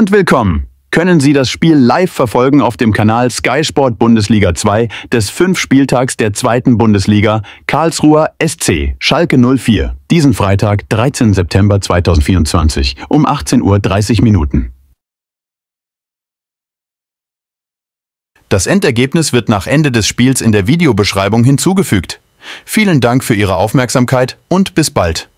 und willkommen! Können Sie das Spiel live verfolgen auf dem Kanal Sky Sport Bundesliga 2 des fünf Spieltags der zweiten Bundesliga Karlsruher SC Schalke 04. Diesen Freitag, 13. September 2024 um 18.30 Uhr Minuten. Das Endergebnis wird nach Ende des Spiels in der Videobeschreibung hinzugefügt. Vielen Dank für Ihre Aufmerksamkeit und bis bald.